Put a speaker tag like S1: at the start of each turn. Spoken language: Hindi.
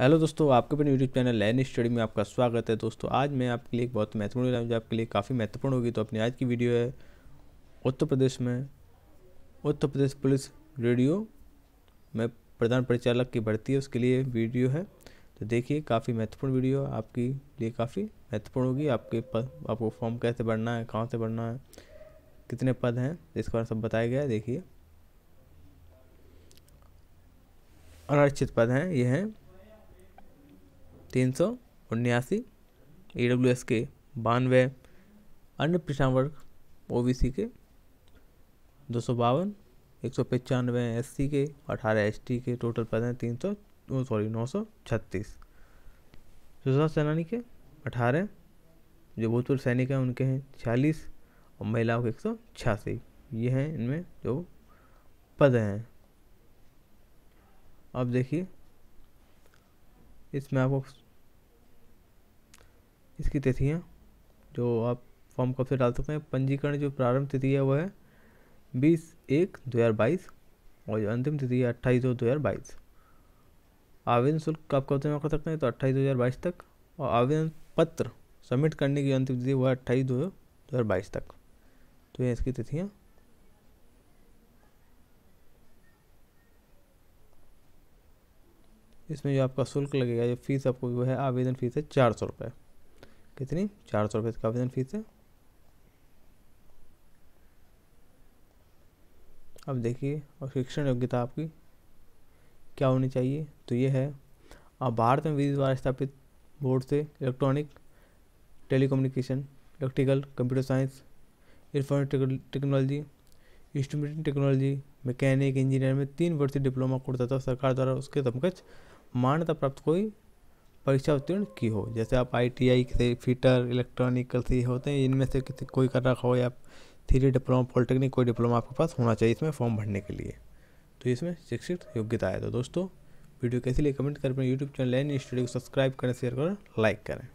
S1: हेलो दोस्तों आपके अपने यूट्यूब चैनल लैन स्टडी में आपका स्वागत है दोस्तों आज मैं आपके लिए एक बहुत महत्वपूर्ण वीडियो जो आपके लिए काफ़ी महत्वपूर्ण होगी तो अपनी आज की वीडियो है उत्तर प्रदेश में उत्तर प्रदेश पुलिस रेडियो में प्रधान परिचालक की भर्ती है उसके लिए वीडियो है तो देखिए काफ़ी महत्वपूर्ण वीडियो आपके लिए काफ़ी महत्वपूर्ण होगी आपके पद आपको फॉर्म कैसे भरना है कहाँ से भरना है कितने पद हैं इसके बारे सब बताया गया है देखिए अनारक्षित पद हैं ये हैं तीन सौ उन्यासी ई डब्ल्यू एस के बानवे अन्य पिछड़ा वर्ग ओ बी सी के दो सौ बावन एक सौ पचानवे एस सी के अठारह एस टी के टोटल पद हैं तीन सौ सॉरी नौ सौ छत्तीस सुशांत सेनानी के अठारह जो भूतपूर्व सैनिक हैं उनके हैं छियालीस और महिलाओं के एक सौ छियासी ये हैं इनमें जो पद हैं अब देखिए इसमें आपको इसकी तिथियाँ जो आप फॉर्म कब से डाल सकते हैं पंजीकरण जो प्रारंभ तिथि है वह है बीस एक दो हज़ार बाईस और जो अंतिम तिथि है अट्ठाईस दो दो हज़ार बाईस आवेदन शुल्क कब कब जमा कर सकते हैं तो अट्ठाईस दो हज़ार बाईस तक और आवेदन पत्र सबमिट करने की अंतिम तिथि वह अट्ठाईस दो दो हज़ार बाईस तक तो ये इसकी तिथियाँ इसमें जो आपका शुल्क लगेगा जो फीस आपको वो है आवेदन फ़ीस है चार सौ रुपये कितनी चार सौ रुपये इसका आवेदन फ़ीस है अब देखिए और शिक्षण योग्यता आपकी क्या होनी चाहिए तो ये है आप भारत में विधि द्वारा स्थापित बोर्ड से electronic telecommunication electrical computer science electronic technology instrument technology mechanic engineer में तीन वर्षीय डिप्लोमा कोर्स था सरकार द्वारा उसके समकक्ष मान्यता प्राप्त कोई परीक्षा उत्तीर्ण की हो जैसे आप आईटीआई से फीटर इलेक्ट्रॉनिकल से होते हैं इनमें से किसी कोई कर रखा हो या थ्री डिप्लोमा पॉलिटेक्निक कोई डिप्लोमा आपके पास होना चाहिए इसमें फॉर्म भरने के लिए तो इसमें शिक्षित योग्यता है तो दोस्तों वीडियो कैसी लिए कमेंट करें अपने यूट्यूब चैनल एन स्टूडियो को सब्सक्राइब करें शेयर करें लाइक करें